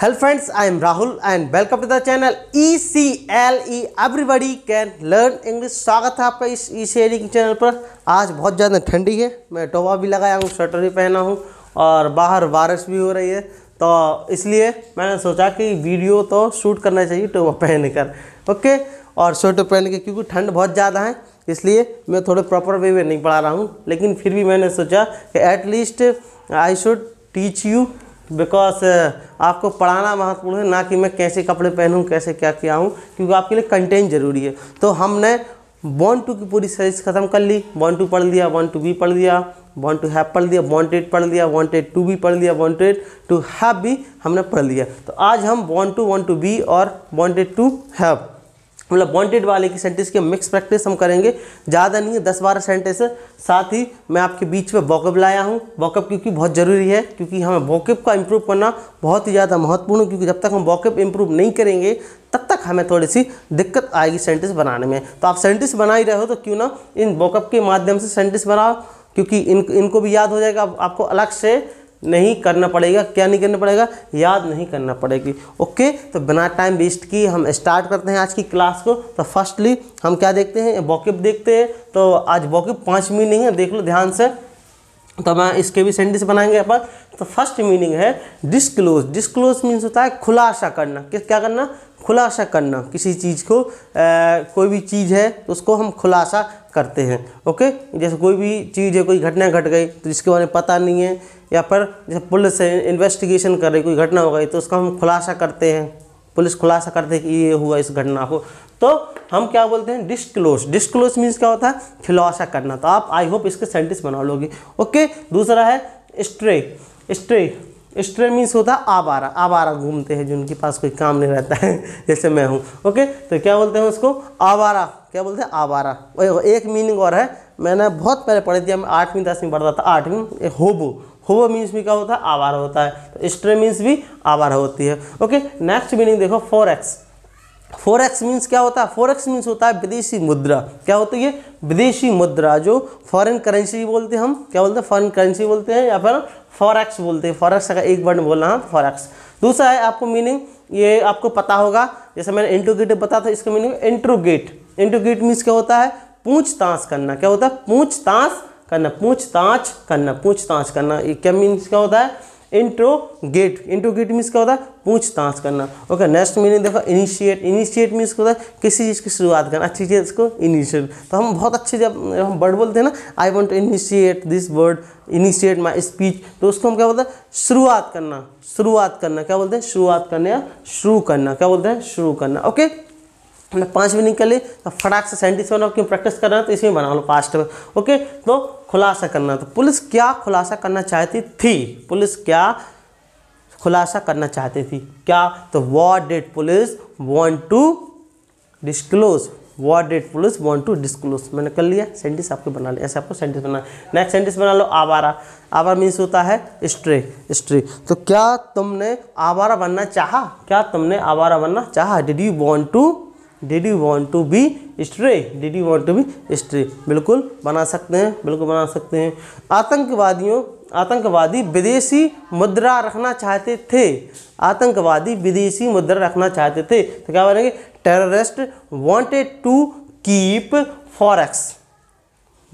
hello friends I am Rahul and welcome to the channel E C L E everybody can learn English स्वागत है आपका इस ई C L ई channel पर आज बहुत ज़्यादा ठंडी है मैं टोबा भी लगाया हूँ स्वेटर भी पहना हूँ और बाहर बारिश भी हो रही है तो इसलिए मैंने सोचा कि वीडियो तो शूट करना चाहिए टोबा पहन कर ओके और स्वेटर पहन के क्योंकि ठंड बहुत ज़्यादा है इसलिए मैं थोड़े प्रॉपर वे में नहीं पढ़ा रहा हूँ लेकिन फिर भी मैंने सोचा कि at least I should teach you because uh, आपको पढ़ाना महत्वपूर्ण है ना कि मैं कैसे कपड़े पहनूँ कैसे क्या किया हूँ क्योंकि आपके लिए कंटेंट ज़रूरी है तो हमने बॉन्ड टू की पूरी सर्विस खत्म कर ली बॉन्ड टू पढ़ लिया बॉन्ड टू बी पढ़ लिया बॉन्ड टू हैव पढ़ लिया वॉन्टेड पढ़ लिया वॉन्टेड टू भी पढ़ लिया वॉन्टेड टू हैव भी हमने पढ़ लिया तो आज हम want to want to be और वॉन्टेड टू हैव मतलब बॉन्टेड वाले की सेंटेंस की मिक्स प्रैक्टिस हम करेंगे ज़्यादा नहीं है दस बारह सेंटेंस है साथ ही मैं आपके बीच में वॉकअप लाया हूँ वॉकअप क्योंकि बहुत ज़रूरी है क्योंकि हमें वॉकअप का इम्प्रूव करना बहुत ही ज़्यादा महत्वपूर्ण है क्योंकि जब तक हम वॉकअप इम्प्रूव नहीं करेंगे तब तक हमें थोड़ी सी दिक्कत आएगी सेंटेंस बनाने में तो आप सेंटेंस बना ही रहे हो तो क्यों ना इन वॉकअप के माध्यम से सेंटेंस बनाओ क्योंकि इन इनको भी याद हो जाएगा आपको अलग से नहीं करना पड़ेगा क्या नहीं करना पड़ेगा याद नहीं करना पड़ेगी ओके तो बिना टाइम वेस्ट किए हम स्टार्ट करते हैं आज की क्लास को तो फर्स्टली हम क्या देखते हैं वॉकअप देखते हैं तो आज वॉकअप पाँच मिनट नहीं है देख लो ध्यान से तो हम इसके भी सेंटेंस बनाएंगे अपन तो फर्स्ट मीनिंग है डिस्क्लोज डिस्क्लोज मीन्स होता है खुलासा करना किस क्या करना खुलासा करना किसी चीज़ को आ, कोई भी चीज़ है तो उसको हम खुलासा करते हैं ओके जैसे कोई भी चीज़ है कोई घटना घट गई तो जिसके बारे में पता नहीं है या पर जैसे पुलिस इन्वेस्टिगेशन कर रही कोई घटना हो गई तो उसका हम खुलासा करते हैं पुलिस खुलासा करते हैं कि ये हुआ इस घटना को तो हम क्या बोलते हैं डिस्क्लोज डिस्क्लोज मीन्स क्या होता है खुलासा करना तो आप आई होप इसके सेंटेंस बना लोगे ओके दूसरा है स्ट्रे स्ट्रे स्ट्रे मीन्स होता है आवारा आवारा घूमते हैं जिनके पास कोई काम नहीं रहता है जैसे मैं हूँ ओके तो क्या बोलते हैं उसको आवारा क्या बोलते हैं आवारा एक मीनिंग और है मैंने बहुत पहले पढ़ी थी मैं आठवीं दसवीं पढ़ता था आठवीं होबो होबो मीन्स भी क्या होता है आवारा होता है तो स्ट्रे मीन्स भी आवारा होती है ओके नेक्स्ट मीनिंग देखो forex forex means क्या होता है फोर एक्स मीन्स होता है विदेशी मुद्रा क्या होती है विदेशी मुद्रा जो फॉरेन करेंसी बोलते हैं हम क्या बोलते हैं फॉरेन करेंसी बोलते हैं या फिर फॉरेक्स बोलते हैं फॉरेक्स का एक वर्ड बोलना है फॉरेक्स दूसरा है आपको मीनिंग ये आपको पता होगा जैसे मैंने इंट्रोगेटिव बताया था इसका मीनिंग इंट्रोगेट इंट्रोगेट मीन्स क्या होता है पूछताछ करना क्या होता है पूछताछ करना पूछताछ करना पूछताछ करना ये क्या मीन्स क्या होता है इंट्रोगेट इंट्रोगेट मीन्स क्या होता है पूछताछ करना ओके नेक्स्ट मीनिंग देखो इनिशिएट इनिशिएट मीन्स क्या होता है किसी चीज़ की शुरुआत करना अच्छी चीज़ को इनिशिएट तो हम बहुत अच्छे जब हम वर्ड बोलते हैं ना I want to initiate this word initiate my speech तो उसको हम क्या बोलते हैं शुरुआत करना शुरुआत करना क्या बोलते हैं शुरुआत करना या शुरू करना क्या बोलते हैं शुरू करना ओके मतलब पाँच भी ली तो फटाक से सेंटिस बना क्यों प्रैक्टिस कर रहा है तो इसमें बना लो फास्ट में ओके तो खुलासा करना तो पुलिस क्या खुलासा करना चाहती थी पुलिस क्या खुलासा करना चाहती थी क्या तो what did police want to disclose what did police want to disclose मैंने कर लिया सेंटिस आपको बना लिया ऐसे आपको सेंटिस बना नेक्स्ट सेंटिस बना लो आवारा आवारा मीन्स होता है स्ट्रे स्ट्रे तो क्या तुमने आवारा बनना चाहा क्या तुमने आवारा बनना चाहा did you want to did you want to be stray did you want to be stray बिल्कुल बना सकते हैं बिल्कुल बना सकते हैं आतंकवादियों आतंकवादी विदेशी मुद्रा रखना चाहते थे आतंकवादी विदेशी मुद्रा रखना चाहते थे तो क्या बोलेंगे terrorist wanted to keep forex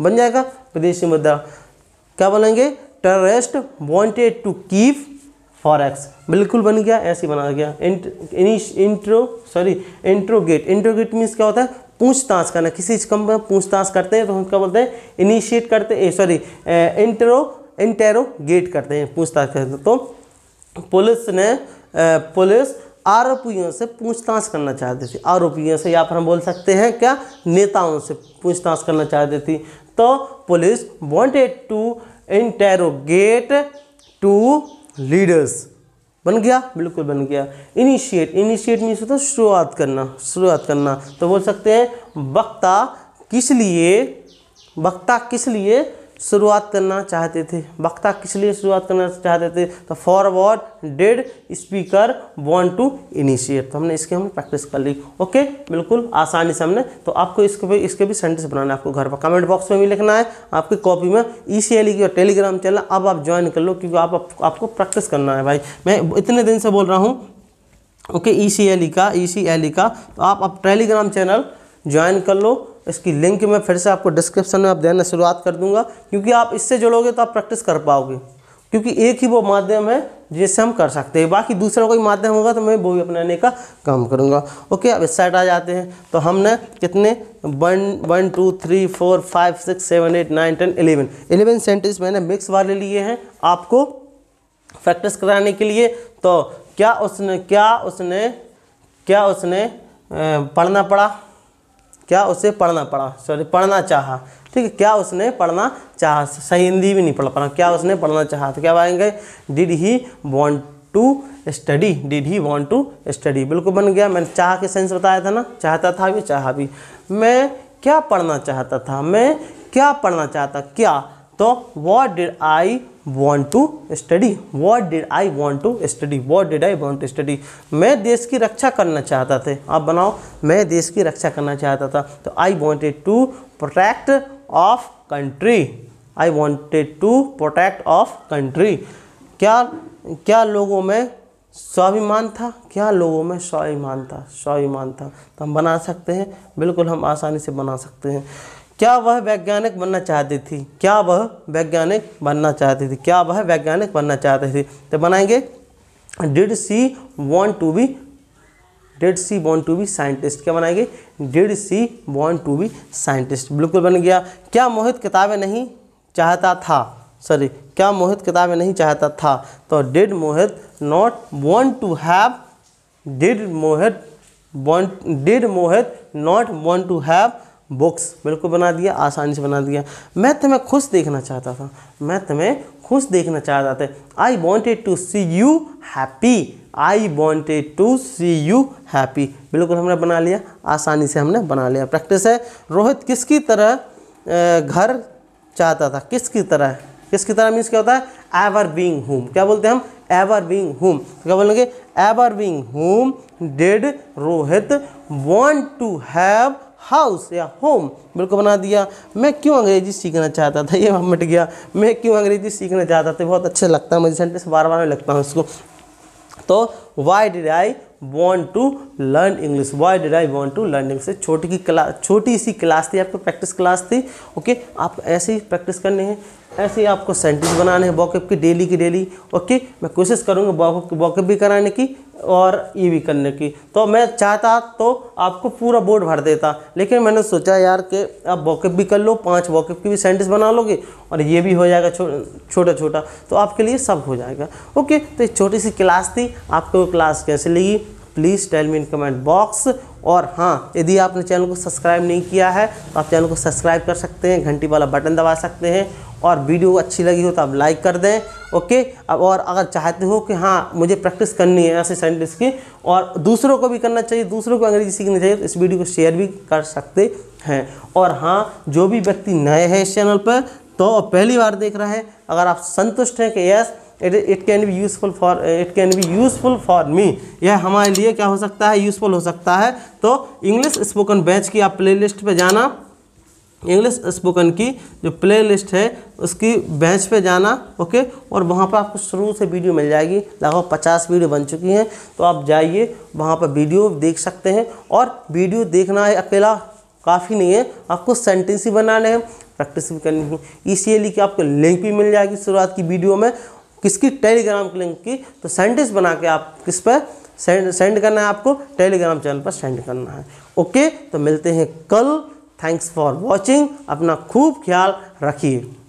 बन जाएगा विदेशी मुद्रा क्या बोलेंगे terrorist wanted to keep forex बिल्कुल बन गया ऐसे बना गया intro sorry interrogate interrogate means क्या होता है पूछताछ करना किसी का पूछताछ करते हैं तो हम क्या बोलते हैं इनिशिएट करते हैं सॉरी इंट्रो इंटेरोगेट करते हैं पूछताछ करते हैं तो पुलिस ने पुलिस आरोपियों से पूछताछ करना चाहती थी आरोपियों से या फिर हम बोल सकते हैं क्या नेताओं से पूछताछ करना चाहती थी तो police wanted to interrogate to leaders बन गया बिल्कुल बन गया इनिशिएट इनिशिएट मीन्स होता है शुरुआत करना शुरुआत करना तो बोल सकते हैं वक्ता किस लिए वक्ता किस लिए शुरुआत करना चाहते थे वक्ता किस लिए शुरुआत करना चाहते थे तो forward did speaker want to initiate तो हमने इसकी हमने प्रैक्टिस कर ली ओके बिल्कुल आसानी से हमने तो आपको इसके भी इसके भी सेंटेंस बनाना है आपको घर पर कमेंट बॉक्स में भी लिखना है आपकी कॉपी में ई सी एल की और टेलीग्राम चैनल अब आप ज्वाइन कर लो क्योंकि आप, आप आपको प्रैक्टिस करना है भाई मैं इतने दिन से बोल रहा हूँ ओके ई सी एल ई का ई सी एल का तो आप अब टेलीग्राम चैनल ज्वाइन कर लो इसकी लिंक मैं फिर से आपको डिस्क्रिप्शन में आप देना शुरुआत कर दूंगा क्योंकि आप इससे जुड़ोगे तो आप प्रैक्टिस कर पाओगे क्योंकि एक ही वो माध्यम है जिससे हम कर सकते हैं बाकी दूसरा कोई माध्यम होगा तो मैं वो भी अपनाने का काम करूँगा ओके अब इस साइड आ जाते हैं तो हमने कितने one one two three four five six seven eight nine ten eleven eleven sentence मैंने मिक्स वाले लिए हैं आपको प्रैक्टिस कराने के लिए तो क्या उसने क्या उसने क्या उसने पढ़ना पड़ा क्या उसे पढ़ना पड़ा सॉरी पढ़ना चाहा ठीक है क्या उसने पढ़ना चाहा सही हिंदी भी नहीं पढ़ पा क्या उसने पढ़ना चाहा तो क्या आएंगे did he want to study did he want to study बिल्कुल बन गया मैंने चाह के सेंस बताया था ना चाहता था भी चाह भी मैं क्या पढ़ना चाहता था मैं क्या पढ़ना चाहता क्या तो what did I want to study what did I want to study what did I want to study मैं देश की रक्षा करना चाहता था आप बनाओ मैं देश की रक्षा करना चाहता था तो I wanted to protect of country I wanted to protect of country क्या क्या लोगों में स्वाभिमान था क्या लोगों में स्वाभिमान था स्वाभिमान था तो हम बना सकते हैं बिल्कुल हम आसानी से बना सकते हैं क्या वह वैज्ञानिक बनना चाहती थी क्या वह वैज्ञानिक बनना चाहती थी क्या वह वैज्ञानिक बनना चाहती थी तो बनाएंगे did she want to be did she want to be scientist क्या बनाएंगे did she want to be scientist बिल्कुल बन गया क्या मोहित किताबें नहीं चाहता था सॉरी क्या मोहित किताबें नहीं चाहता था तो did Mohit not want to have did Mohit want did Mohit not want to have books बिल्कुल बना दिया आसानी से बना दिया मैं तुम्हें खुश देखना चाहता था मैं तुम्हें खुश देखना चाहता था I wanted to see you happy I wanted to see you happy बिल्कुल हमने बना लिया आसानी से हमने बना लिया प्रैक्टिस है रोहित किसकी तरह घर चाहता था किसकी तरह किसकी तरह मीन्स क्या होता है एवर बींग होम क्या बोलते हैं हम एवर बींग होम क्या बोलेंगे ever being home did Rohit want to have house या होम बिल्कुल बना दिया मैं क्यों अंग्रेजी सीखना चाहता था ये वहाँ मिट गया मैं क्यों अंग्रेजी सीखना चाहता था बहुत अच्छा लगता है मुझे सेंटेंस बार बार में लगता हूँ उसको तो why did I want to learn English why did I want to learn English छोटी की क्लास छोटी सी क्लास थी आपको प्रैक्टिस क्लास थी ओके आप ऐसे ही प्रैक्टिस करनी है ऐसे ही आपको सेंटेंस बनाने हैं वॉकअप की डेली की डेली ओके मैं कोशिश करूँगा वॉकअप भी कराने की और भी करने की तो मैं चाहता तो आपको पूरा बोर्ड भर देता लेकिन मैंने सोचा यार कि आप वॉकअप भी कर लो पांच वॉकअप की भी सेंटेंस बना लोगे और ये भी हो जाएगा छो, छोटा छोटा तो आपके लिए सब हो जाएगा ओके तो एक छोटी सी क्लास थी आपको क्लास कैसे लगी please tell me in comment box और हाँ यदि आपने चैनल को सब्सक्राइब नहीं किया है तो आप चैनल को सब्सक्राइब कर सकते हैं घंटी वाला बटन दबा सकते हैं और वीडियो अच्छी लगी हो तो आप लाइक कर दें ओके अब और अगर चाहते हो कि हाँ मुझे प्रैक्टिस करनी है ऐसे सेंटेंस की और दूसरों को भी करना चाहिए दूसरों को अंग्रेजी सीखनी चाहिए तो इस वीडियो को शेयर भी कर सकते हैं और हाँ जो भी व्यक्ति नए हैं इस चैनल पर तो पहली बार देख रहा है अगर आप संतुष्ट हैं कि yes it it can be useful for it can be useful for me यह हमारे लिए क्या हो सकता है यूज़फुल हो सकता है तो इंग्लिश स्पोकन बैच की आप प्लेलिस्ट पे जाना इंग्लिश स्पोकन की जो प्ले लिस्ट है उसकी बेंच पे जाना ओके और वहाँ पर आपको शुरू से वीडियो मिल जाएगी लगभग पचास वीडियो बन चुकी हैं तो आप जाइए वहाँ पर वीडियो देख सकते हैं और वीडियो देखना है अकेला काफ़ी नहीं है आपको सेंटेंस ही बनाने हैं प्रैक्टिस भी करनी है इसीलिए कि आपको लिंक भी मिल जाएगी शुरुआत की वीडियो में किसकी टेलीग्राम की लिंक की तो सेंटेंस बना के आप किस पर सेंड सेंड करना है आपको टेलीग्राम चैनल पर सेंड करना है ओके तो मिलते हैं कल थैंक्स फॉर वॉचिंग अपना खूब ख्याल रखिए